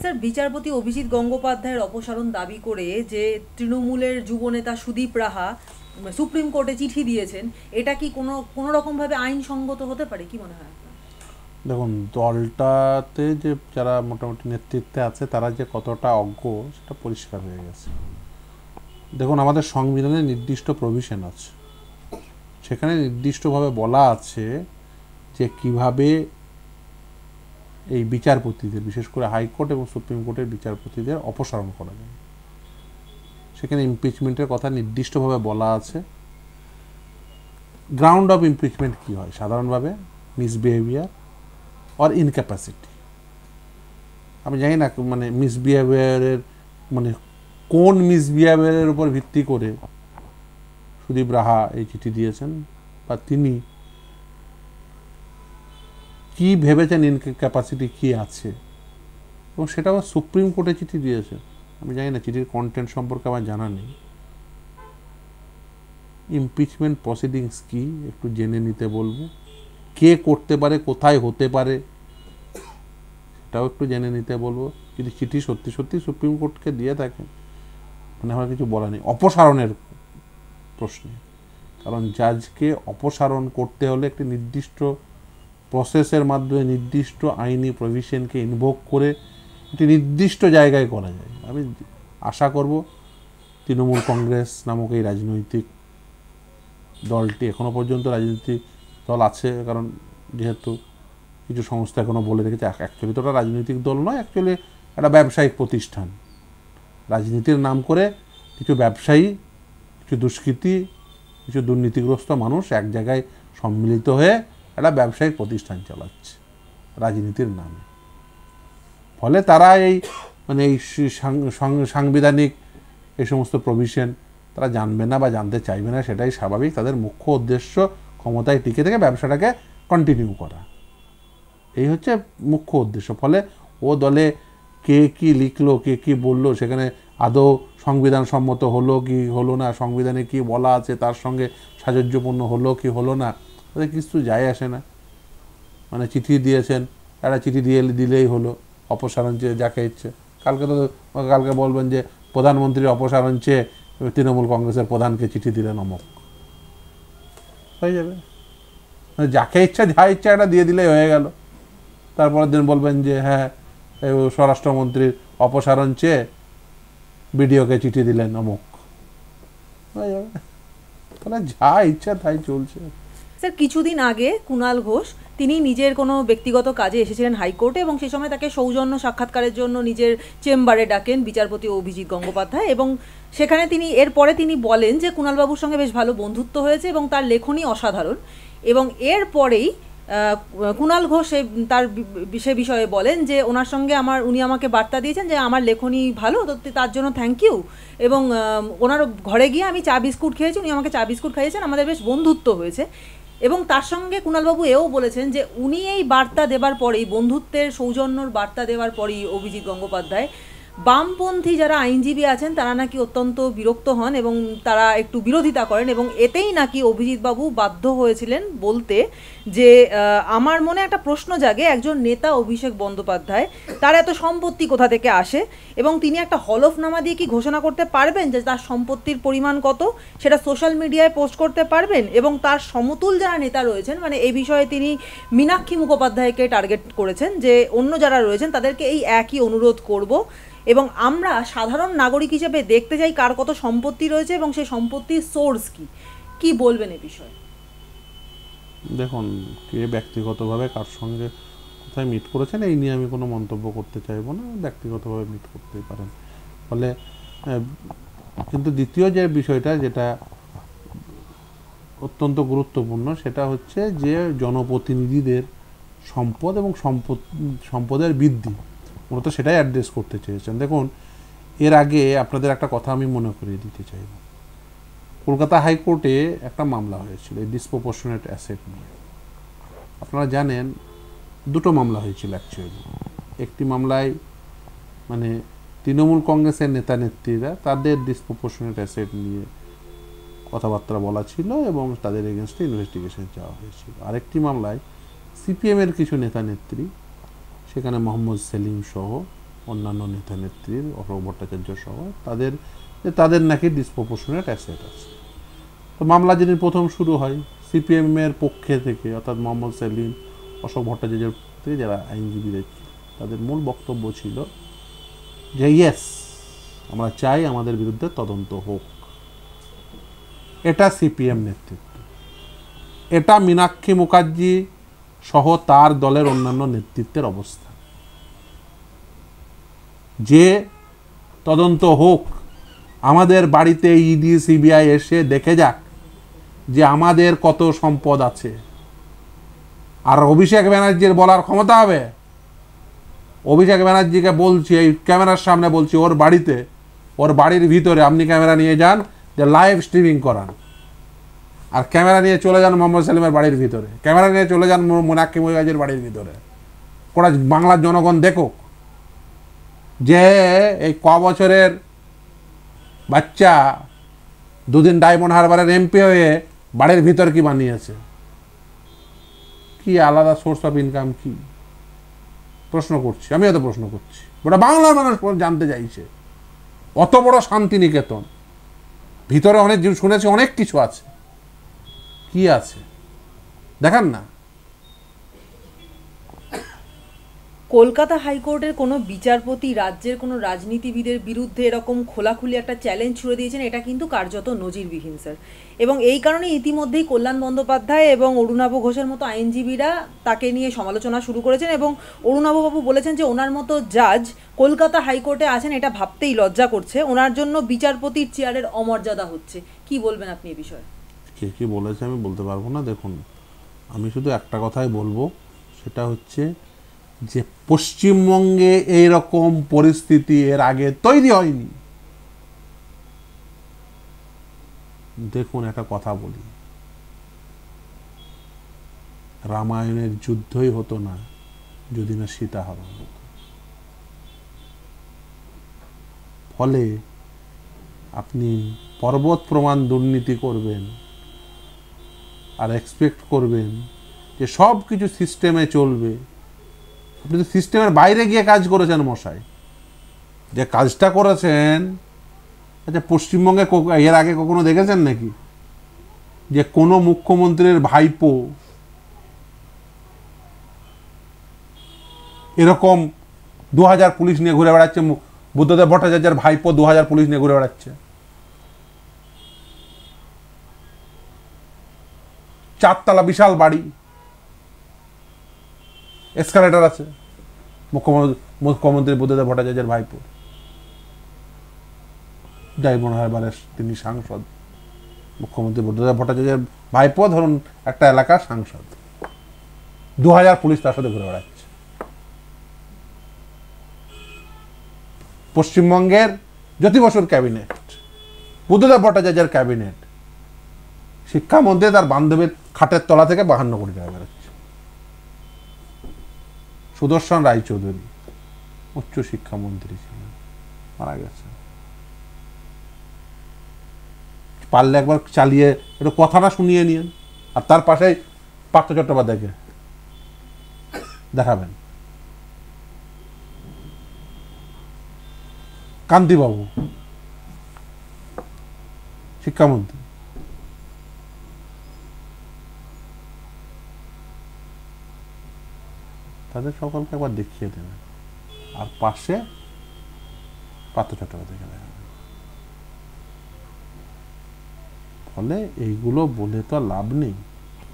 sir বিচারপতি অভিজিৎ গঙ্গোপাধ্যায়ের অপসারণ দাবি করে যে তৃণমূলের যুবনেতা সুদীপ রাহা সুপ্রিম কোর্টে চিঠি দিয়েছেন এটা কি কোনো কোনো রকমভাবে আইনসঙ্গত হতে পারে কি মনে হয় দেখুন দলটাতে যে যারা মোটামুটি নেতৃত্বে আছে তারা যে কতটা অজ্ঞ সেটা পরিষ্কার হয়ে গেছে দেখুন আমাদের সংবিধানে নির্দিষ্ট প্রভিশন আছে সেখানে নির্দিষ্টভাবে বলা আছে যে কিভাবে এই বিচারপতিদের বিশেষ করে হাইকোর্ট এবং সুপ্রিম কোর্টের বিচারপতিদের অপসারণ করা যায় সেখানে ইমপিচমেন্টের কথা নির্দিষ্টভাবে বলা আছে গ্রাউন্ড অফ ইমপিচমেন্ট কি হয় সাধারণভাবে মিসবিহেভিয়ার অর ইনক্যাপাসিটি আমি জানি না মানে মিসবিহেভিয়ারের মানে কোন মিসবিহেভিয়ারের উপর ভিত্তি করে সুদীপ রাহা এই চিঠি দিয়েছেন বা তিনি কি ভেবেছেন ক্যাপাসিটি কি আছে এবং সেটা আবার সুপ্রিম কোর্টে চিঠি দিয়েছে আমি জানি না চিঠির কন্টেন্ট সম্পর্কে আমার জানা নেই ইমপিচমেন্ট প্রসিডিংস কি একটু জেনে নিতে বলবো কে করতে পারে কোথায় হতে পারে সেটাও একটু জেনে নিতে বলবো যদি চিঠি সত্যি সত্যি সুপ্রিম কোর্টকে দিয়ে থাকেন মানে আমার কিছু বলা নেই অপসারণের প্রশ্নে কারণ জাজকে অপসারণ করতে হলে একটি নির্দিষ্ট প্রসেসের মাধ্যমে নির্দিষ্ট আইনি প্রভিশনকে ইনভোক করে একটি নির্দিষ্ট জায়গায় করা যায় আমি আশা করব তৃণমূল কংগ্রেস নামক এই রাজনৈতিক দলটি এখনও পর্যন্ত রাজনৈতিক দল আছে কারণ যেহেতু কিছু সংস্থা এখনও বলে রেখেছে অ্যাকচুয়ালি তো ওটা রাজনৈতিক দল নয় অ্যাকচুয়ালি একটা ব্যবসায়িক প্রতিষ্ঠান রাজনীতির নাম করে কিছু ব্যবসায়ী কিছু দুষ্কৃতি কিছু দুর্নীতিগ্রস্ত মানুষ এক জায়গায় সম্মিলিত হয়ে একটা ব্যবসায়িক প্রতিষ্ঠান চালাচ্ছে রাজনীতির নামে ফলে তারা এই মানে এই সাংবিধানিক এই সমস্ত প্রভিশন তারা জানবে না বা জানতে চাইবে না সেটাই স্বাভাবিক তাদের মুখ্য উদ্দেশ্য ক্ষমতায় টিকে থেকে ব্যবসাটাকে কন্টিনিউ করা এই হচ্ছে মুখ্য উদ্দেশ্য ফলে ও দলে কে কি লিখলো কে কি বলল সেখানে আদৌ সংবিধান সম্মত হলো কি হলো না সংবিধানে কি বলা আছে তার সঙ্গে সাযোজ্যপূর্ণ হলো কি হলো না তাদের কিছু যায় আসে না মানে চিঠি দিয়েছেন একটা চিঠি দিয়ে দিলেই হলো অপসারণ চেয়ে যাকে ইচ্ছে কালকে তো কালকে বলবেন যে প্রধানমন্ত্রীর অপসারণ চেয়ে তৃণমূল কংগ্রেসের প্রধানকে চিঠি দিলেন অমক হয়ে যাবে মানে যাকে ইচ্ছা যা ইচ্ছা একটা দিয়ে দিলেই হয়ে গেল তারপরের দিন বলবেন যে হ্যাঁ স্বরাষ্ট্রমন্ত্রীর অপসারণ চেয়ে বিডিওকে চিঠি দিলেন অমুক হয়ে যাবে তাহলে যা ইচ্ছা তাই চলছে স্যার কিছুদিন আগে কুণাল ঘোষ তিনি নিজের কোনো ব্যক্তিগত কাজে এসেছিলেন হাইকোর্টে এবং সেই সময় তাকে সৌজন্য সাক্ষাৎকারের জন্য নিজের চেম্বারে ডাকেন বিচারপতি অভিজিৎ গঙ্গোপাধ্যায় এবং সেখানে তিনি এরপরে তিনি বলেন যে কুনালবাবুর সঙ্গে বেশ ভালো বন্ধুত্ব হয়েছে এবং তার লেখনই অসাধারণ এবং এরপরেই কুনাল ঘোষ তার সে বিষয়ে বলেন যে ওনার সঙ্গে আমার উনি আমাকে বার্তা দিয়েছেন যে আমার লেখনই ভালো তো তার জন্য থ্যাংক ইউ এবং ওনার ঘরে গিয়ে আমি চা বিস্কুট খেয়েছি উনি আমাকে চা বিস্কুট খাইয়েছেন আমাদের বেশ বন্ধুত্ব হয়েছে এবং তার সঙ্গে কুণালবাবু এও বলেছেন যে উনি এই বার্তা দেবার পরেই বন্ধুত্বের সৌজন্যর বার্তা দেওয়ার পরেই অভিজিৎ গঙ্গোপাধ্যায় বামপন্থী যারা আইনজীবী আছেন তারা নাকি অত্যন্ত বিরক্ত হন এবং তারা একটু বিরোধিতা করেন এবং এতেই নাকি অভিজিৎবাবু বাধ্য হয়েছিলেন বলতে যে আমার মনে একটা প্রশ্ন জাগে একজন নেতা অভিষেক বন্দ্যোপাধ্যায় তার এত সম্পত্তি কোথা থেকে আসে এবং তিনি একটা হলফনামা দিয়ে কি ঘোষণা করতে পারবেন যে তার সম্পত্তির পরিমাণ কত সেটা সোশ্যাল মিডিয়ায় পোস্ট করতে পারবেন এবং তার সমতুল যারা নেতা রয়েছেন মানে এই বিষয়ে তিনি মীনাক্ষী মুখোপাধ্যায়কে টার্গেট করেছেন যে অন্য যারা রয়েছেন তাদেরকে এই একই অনুরোধ করব এবং আমরা সাধারণ নাগরিক হিসেবে দেখতে যাই কার কত সম্পত্তি রয়েছে এবং সেই সম্পত্তির সোর্স কি কি বলবেন এ বিষয়ে দেখুন কে ব্যক্তিগতভাবে কার সঙ্গে কোথায় মিট করেছেন এই নিয়ে আমি কোনো মন্তব্য করতে চাইবো না ব্যক্তিগতভাবে মিট করতেই পারেন ফলে কিন্তু দ্বিতীয় যে বিষয়টা যেটা অত্যন্ত গুরুত্বপূর্ণ সেটা হচ্ছে যে জনপ্রতিনিধিদের সম্পদ এবং সম্পদ সম্পদের বৃদ্ধি মূলত সেটাই অ্যাড্রেস করতে চেয়েছেন দেখুন এর আগে আপনাদের একটা কথা আমি মনে করিয়ে দিতে চাইব কলকাতা হাইকোর্টে একটা মামলা হয়েছিল এই ডিসপ্রপোর্শনেট অ্যাসেট নিয়ে আপনারা জানেন দুটো মামলা হয়েছিল অ্যাকচুয়ালি একটি মামলায় মানে তৃণমূল কংগ্রেসের নেতা নেত্রীরা তাদের ডিসপ্রপোর্শনেট অ্যাসেট নিয়ে কথাবার্তা বলা ছিল এবং তাদের এগেনস্টে ইনভেস্টিগেশন চাওয়া হয়েছিল আরেকটি মামলায় সিপিএমের কিছু নেতা নেত্রী সেখানে মোহাম্মদ সেলিম সহ অন্যান্য নেতা নেত্রীর অশোক ভট্টাচার্য সহ তাদের তাদের নাকি ডিসপ্রপোর্শনেট অ্যাসেট আছে তো মামলা যেদিন প্রথম শুরু হয় সিপিএমের পক্ষে থেকে অর্থাৎ মোহাম্মদ সেলিম অশোক ভট্টাচার্যের থেকে যারা আইনজীবীদের তাদের মূল বক্তব্য ছিল যে ইয়েস আমরা চাই আমাদের বিরুদ্ধে তদন্ত হোক এটা সিপিএম নেতৃত্ব এটা মীনাক্ষী মুখার্জী সহ তার দলের অন্যান্য নেতৃত্বের অবস্থা যে তদন্ত হোক আমাদের বাড়িতে ইডি সিবিআই এসে দেখে যাক যে আমাদের কত সম্পদ আছে আর অভিষেক ব্যানার্জির বলার ক্ষমতা হবে অভিষেক ব্যানার্জিকে বলছি এই ক্যামেরার সামনে বলছি ওর বাড়িতে ওর বাড়ির ভিতরে আপনি ক্যামেরা নিয়ে যান যে লাইভ স্ট্রিমিং করান আর ক্যামেরা নিয়ে চলে যান মোহাম্মদ সালিমের বাড়ির ভিতরে ক্যামেরা নিয়ে চলে যান মোনাক্কিম ওয়াজের বাড়ির ভিতরে ওরা বাংলার জনগণ দেখুক যে এই ক বছরের বাচ্চা দুদিন ডায়মন্ড হারবারের এমপি হয়ে বাড়ির ভিতর কি বানিয়েছে কি আলাদা সোর্স অফ ইনকাম কি প্রশ্ন করছি আমি এত প্রশ্ন করছি ওটা বাংলার মানুষ জানতে চাইছে অত বড় শান্তিনিকেতন ভিতরে অনেক শুনেছি অনেক কিছু আছে কি আছে দেখান না কলকাতা হাইকোর্টের কোনো বিচারপতি রাজ্যের কোনো রাজনীতিবিদের বিরুদ্ধে এরকম খোলাখুলি একটা চ্যালেঞ্জ ছুড়ে দিয়েছেন এটা কিন্তু কার্যত নজিরবিহীন স্যার এবং এই কারণে ইতিমধ্যেই কল্যাণ বন্দ্যোপাধ্যায় এবং অরুণাভ ঘোষের মতো আইনজীবীরা তাকে নিয়ে সমালোচনা শুরু করেছেন এবং অরুণাভবাবু বলেছেন যে ওনার মতো জাজ কলকাতা হাইকোর্টে আছেন এটা ভাবতেই লজ্জা করছে ওনার জন্য বিচারপতির চেয়ারের অমর্যাদা হচ্ছে কি বলবেন আপনি এ বিষয়ে কে কী বলেছে আমি বলতে পারবো না দেখুন আমি শুধু একটা কথাই বলবো সেটা হচ্ছে যে পশ্চিমবঙ্গে এই রকম পরিস্থিতি এর আগে তৈরি হয়নি দেখুন একটা কথা বলি রামায়ণের যুদ্ধই হতো না যদি না সীতা হরণ ফলে আপনি পর্বত প্রমাণ দুর্নীতি করবেন আর এক্সপেক্ট করবেন যে সব কিছু সিস্টেমে চলবে আপনি তো সিস্টেমের বাইরে গিয়ে কাজ করেছেন মশাই যে কাজটা করেছেন আচ্ছা পশ্চিমবঙ্গে এর আগে কখনো দেখেছেন নাকি যে কোনো মুখ্যমন্ত্রীর ভাইপো এরকম দু হাজার পুলিশ নিয়ে ঘুরে বেড়াচ্ছে বুদ্ধদেব ভট্টাচার্যের ভাইপো দু হাজার পুলিশ নিয়ে ঘুরে বেড়াচ্ছে চারতলা বিশাল বাড়ি এসকালেটার আছে মুখ্যমন্ত্রী মুখ্যমন্ত্রী বুদ্ধদেব ভট্টাচার্যের ভাইপো যাই মনে হয় মানে তিনি সাংসদ মুখ্যমন্ত্রী বুদ্ধদেব ভট্টাচার্যের ভাইপো ধরুন একটা এলাকার সাংসদ দু হাজার পুলিশ তার সাথে ঘুরে বেড়াচ্ছে পশ্চিমবঙ্গের জ্যোতি বসুর ক্যাবিনেট বুদ্ধদেব ভট্টাচার্যের ক্যাবিনেট শিক্ষামন্ত্রী তার বান্ধবীর খাটের তলা থেকে বাহান্ন কোটি টাকা বেরোচ্ছে সুদর্শন রায়চৌধুরী উচ্চ শিক্ষামন্ত্রী ছিলেন মারা গেছে পারলে একবার চালিয়ে একটু কথাটা শুনিয়ে নিন আর তার পাশে পার্থ চট্টোপাধ্যায়কে দেখাবেন কান্তিবাবু শিক্ষামন্ত্রী তাদের সকলকে একবার দেখিয়ে দেবে আর পাশে পাত্র চট্টোপাধ্যায়কে দেখাবে ফলে এইগুলো বলে তো লাভ নেই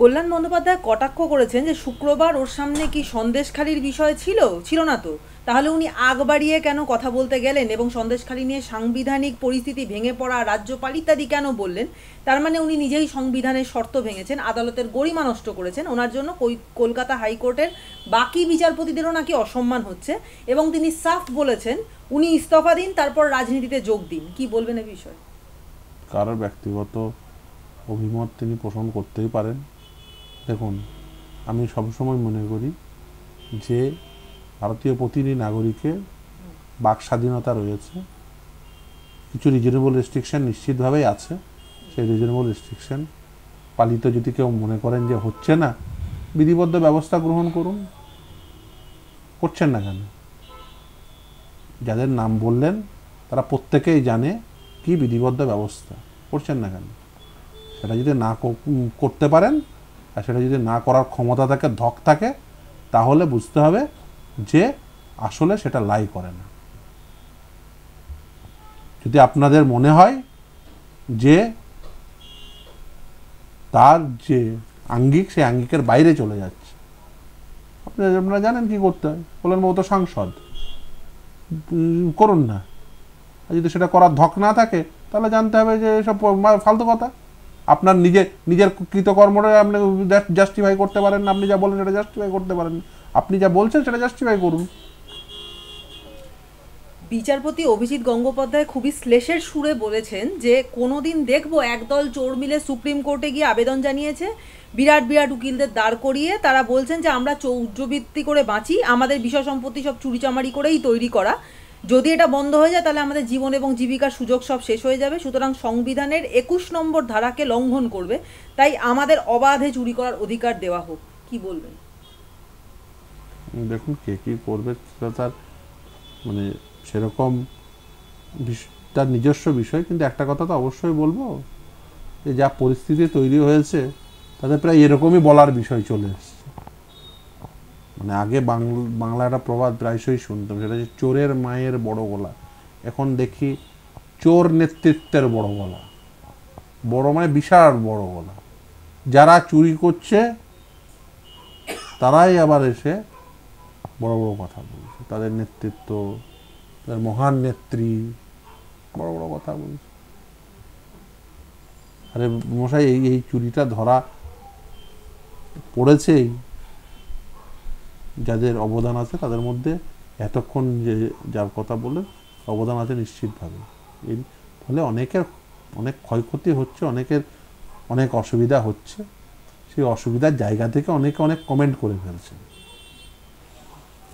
কল্যাণ বন্দ্যোপাধ্যায় কটাক্ষ করেছেন যে শুক্রবার ওর সামনে কি সন্দেশখালির বিষয় ছিল ছিল না তো তাহলে উনি আগ বাড়িয়ে কেন কথা বলতে গেলেন এবং সন্দেশখালী নিয়ে সাংবিধানিক পরিস্থিতি ভেঙে পড়া রাজ্যপাল ইত্যাদি কেন বললেন তার মানে উনি নিজেই সংবিধানের শর্ত ভেঙেছেন আদালতের গরিমা নষ্ট করেছেন ওনার জন্য কলকাতা হাইকোর্টের বাকি বিচারপতিদেরও নাকি অসম্মান হচ্ছে এবং তিনি সাফ বলেছেন উনি ইস্তফা দিন তারপর রাজনীতিতে যোগ দিন কি বলবেন এ বিষয়ে কারোর ব্যক্তিগত অভিমত তিনি পোষণ করতেই পারেন দেখুন আমি সবসময় মনে করি যে ভারতীয় প্রতিটি নাগরিকে বাক স্বাধীনতা রয়েছে কিছু রিজনেবল রেস্ট্রিকশান নিশ্চিতভাবেই আছে সেই রিজনেবল রেস্ট্রিকশান পালিত যদি কেউ মনে করেন যে হচ্ছে না বিধিবদ্ধ ব্যবস্থা গ্রহণ করুন করছেন না কেন যাদের নাম বললেন তারা প্রত্যেকেই জানে কি বিধিবদ্ধ ব্যবস্থা করছেন না কেন সেটা যদি না করতে পারেন আর সেটা যদি না করার ক্ষমতা থাকে ধক থাকে তাহলে বুঝতে হবে যে আসলে সেটা লাই করে না যদি আপনাদের মনে হয় যে তার যে আঙ্গিক সেই আঙ্গিকের বাইরে চলে যাচ্ছে আপনি আপনারা জানেন কি করতে হয় বলেন মতো তো সাংসদ করুন না আর যদি সেটা করার ধক না থাকে তাহলে জানতে হবে যে এসব ফালতু কথা আপনার নিজে নিজের কৃতকর্মটা আপনি জাস্টিফাই করতে পারেন না আপনি যা বলেন সেটা জাস্টিফাই করতে পারেন আপনি যা বলছেন সেটা জাস্টিফাই করুন বিচারপতি অভিজিৎ গঙ্গোপাধ্যায় খুবই শ্লেষের সুরে বলেছেন যে কোনোদিন দেখবো একদল চোর মিলে সুপ্রিম কোর্টে গিয়ে আবেদন জানিয়েছে বিরাট বিরাট উকিলদের দাঁড় করিয়ে তারা বলছেন যে আমরা চৌর্যবৃত্তি করে বাঁচি আমাদের বিষয় সম্পত্তি সব চুরিচামারি করেই তৈরি করা যদি এটা বন্ধ হয়ে যায় তাহলে আমাদের জীবন এবং জীবিকার সুযোগ সব শেষ হয়ে যাবে সুতরাং সংবিধানের একুশ নম্বর ধারাকে লঙ্ঘন করবে তাই আমাদের অবাধে চুরি করার অধিকার দেওয়া হোক কি বলবেন দেখুন কে কি করবে তার মানে সেরকম তার নিজস্ব বিষয় কিন্তু একটা কথা তো অবশ্যই বলবো যে যা পরিস্থিতি তৈরি হয়েছে তাতে প্রায় এরকমই বলার বিষয় চলে এসছে মানে আগে বাংলা একটা প্রবাদ প্রায়শই শুনতাম সেটা হচ্ছে চোরের মায়ের বড় গলা এখন দেখি চোর নেতৃত্বের বড় গলা বড় মানে বিশাল বড় গলা যারা চুরি করছে তারাই আবার এসে বড় বড় কথা বলছে তাদের নেতৃত্ব তাদের মহান নেত্রী বড় বড় কথা বলছে আরে মশাই এই এই চুরিটা ধরা পড়েছেই যাদের অবদান আছে তাদের মধ্যে এতক্ষণ যে যার কথা বলে অবদান আছে নিশ্চিতভাবে এর ফলে অনেকের অনেক ক্ষয়ক্ষতি হচ্ছে অনেকের অনেক অসুবিধা হচ্ছে সেই অসুবিধার জায়গা থেকে অনেকে অনেক কমেন্ট করে ফেলছেন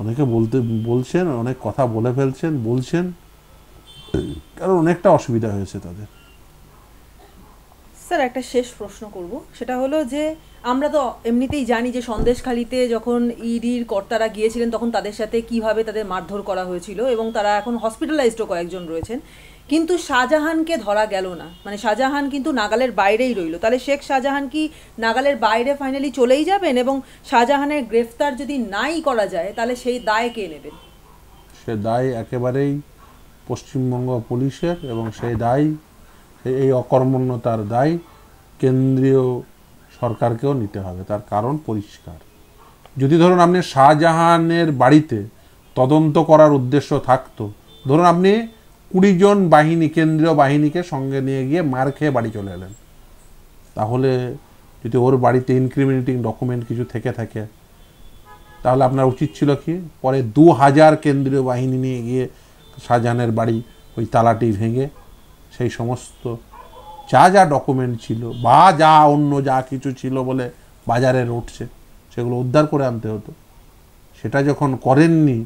অনেকে বলতে বলছেন অনেক কথা বলে ফেলছেন বলছেন কারণ অনেকটা অসুবিধা হয়েছে তাদের স্যার একটা শেষ প্রশ্ন করব সেটা হলো যে আমরা তো এমনিতেই জানি যে সন্দেশখালিতে যখন ইডির e কর্তারা গিয়েছিলেন তখন তাদের সাথে কিভাবে তাদের মারধর করা হয়েছিল এবং তারা এখন হসপিটালাইজডও কয়েকজন রয়েছেন কিন্তু শাহজাহানকে ধরা গেল না মানে শাহজাহান কিন্তু নাগালের বাইরেই রইল তাহলে শেখ শাহজাহান কি নাগালের বাইরে ফাইনালি চলেই যাবেন এবং শাহজাহানের গ্রেফতার যদি নাই করা যায় তাহলে সেই দায় কে নেবেন সে দায় একেবারেই পশ্চিমবঙ্গ পুলিশের এবং সেই দায় এই অকর্মণ্যতার দায় কেন্দ্রীয় সরকারকেও নিতে হবে তার কারণ পরিষ্কার যদি ধরুন আপনি শাহজাহানের বাড়িতে তদন্ত করার উদ্দেশ্য থাকতো ধরুন আপনি কুড়িজন বাহিনী কেন্দ্রীয় বাহিনীকে সঙ্গে নিয়ে গিয়ে মার খেয়ে বাড়ি চলে এলেন তাহলে যদি ওর বাড়িতে ইনক্রিমিনেটিং ডকুমেন্ট কিছু থেকে থাকে তাহলে আপনার উচিত ছিল কি পরে দু হাজার কেন্দ্রীয় বাহিনী নিয়ে গিয়ে শাহজাহানের বাড়ি ওই তালাটি ভেঙে সেই সমস্ত যা যা ডকুমেন্ট ছিল বা যা অন্য যা কিছু ছিল বলে বাজারে উঠছে সেগুলো উদ্ধার করে আনতে হতো সেটা যখন করেননি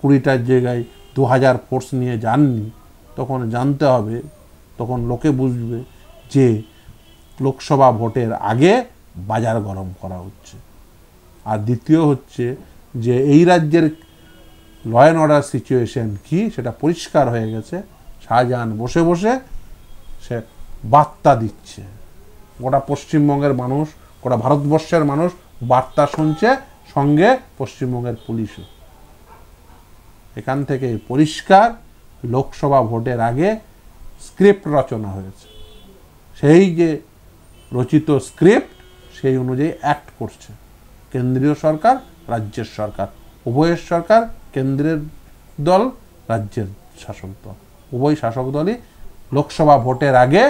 কুড়িটার জায়গায় দু হাজার ফোর্স নিয়ে যাননি তখন জানতে হবে তখন লোকে বুঝবে যে লোকসভা ভোটের আগে বাজার গরম করা হচ্ছে আর দ্বিতীয় হচ্ছে যে এই রাজ্যের ল অ্যান্ড অর্ডার সিচুয়েশন কী সেটা পরিষ্কার হয়ে গেছে শাহজাহান বসে বসে সে বার্তা দিচ্ছে গোটা পশ্চিমবঙ্গের মানুষ গোটা ভারতবর্ষের মানুষ বার্তা শুনছে সঙ্গে পশ্চিমবঙ্গের পুলিশও এখান থেকে পরিষ্কার লোকসভা ভোটের আগে স্ক্রিপ্ট রচনা হয়েছে সেই যে রচিত স্ক্রিপ্ট সেই অনুযায়ী অ্যাক্ট করছে কেন্দ্রীয় সরকার রাজ্যের সরকার উভয়ের সরকার কেন্দ্রের দল রাজ্যের শাসন দল উভয় শাসক দলই লোকসভা ভোটের আগে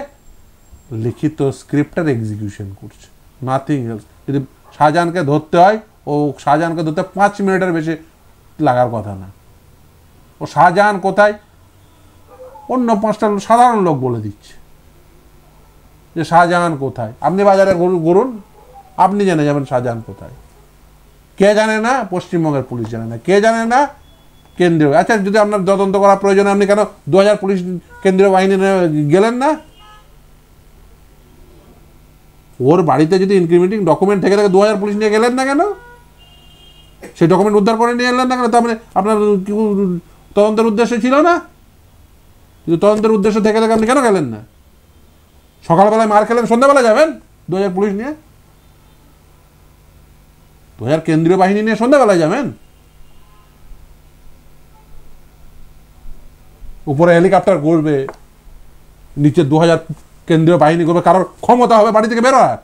লিখিত স্ক্রিপ্টের এক্সিকিউশন করছে নাথিং এলস যদি শাহজাহানকে ধরতে হয় ও শাহজাহানকে ধরতে পাঁচ মিনিটের বেশি লাগার কথা না ও শাহজাহান কোথায় অন্য পাঁচটা সাধারণ লোক বলে দিচ্ছে যে শাহজাহান কোথায় আপনি বাজারে ঘুরুন আপনি জেনে যাবেন শাহজাহান কোথায় কে জানে না পশ্চিমবঙ্গের পুলিশ জানে না কে জানে না কেন্দ্রীয় আচ্ছা যদি আপনার তদন্ত করা প্রয়োজন আপনি কেন দু পুলিশ কেন্দ্রীয় বাহিনী গেলেন না ওর বাড়িতে যদি ইনক্রিমেন্টিং ডকুমেন্ট থেকে থাকে দু পুলিশ নিয়ে গেলেন না কেন সেই ডকুমেন্ট উদ্ধার করে নিয়ে এলেন না কেন তার মানে আপনার তদন্তের উদ্দেশ্য ছিল না কিন্তু তদন্তের উদ্দেশ্য থেকে থাকে আপনি কেন গেলেন না সকালবেলায় মার খেলেন সন্ধ্যাবেলা যাবেন দু পুলিশ নিয়ে দু কেন্দ্রীয় বাহিনী নিয়ে সন্ধ্যাবেলায় যাবেন উপরে হেলিকপ্টার ঘুরবে নিচে দু হাজার কেন্দ্রীয় বাহিনী করবে কারোর ক্ষমতা হবে বাড়ি থেকে বেরোয়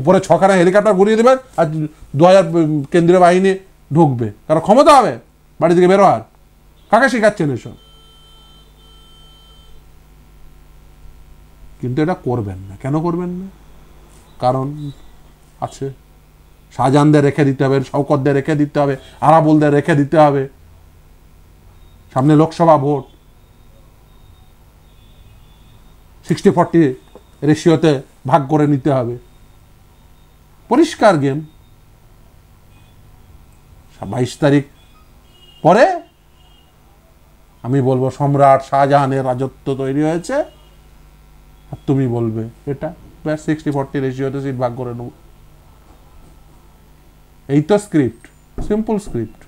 উপরে ছখানা হেলিকপ্টার ঘুরিয়ে দেবে আর দু হাজার কেন্দ্রীয় বাহিনী ঢুকবে কারোর ক্ষমতা হবে বাড়ি থেকে বেরোয় কাকে শেখাচ্ছেন এসব কিন্তু এটা করবেন না কেন করবেন না কারণ আছে শাহজাহানদের রেখে দিতে হবে শওকতদের রেখে দিতে হবে আরাবুলদের রেখে দিতে হবে সামনে লোকসভা ভোট সিক্সটি ফোরটি রেশিওতে ভাগ করে নিতে হবে পরিষ্কার গেম বাইশ তারিখ পরে আমি বলবো সম্রাট শাহজাহানের রাজত্ব তৈরি হয়েছে আর তুমি বলবে এটা ব্যাস সিক্সটি ফোরটি রেশিওতে সিট ভাগ করে নেব এই তো স্ক্রিপ্ট সিম্পল স্ক্রিপ্ট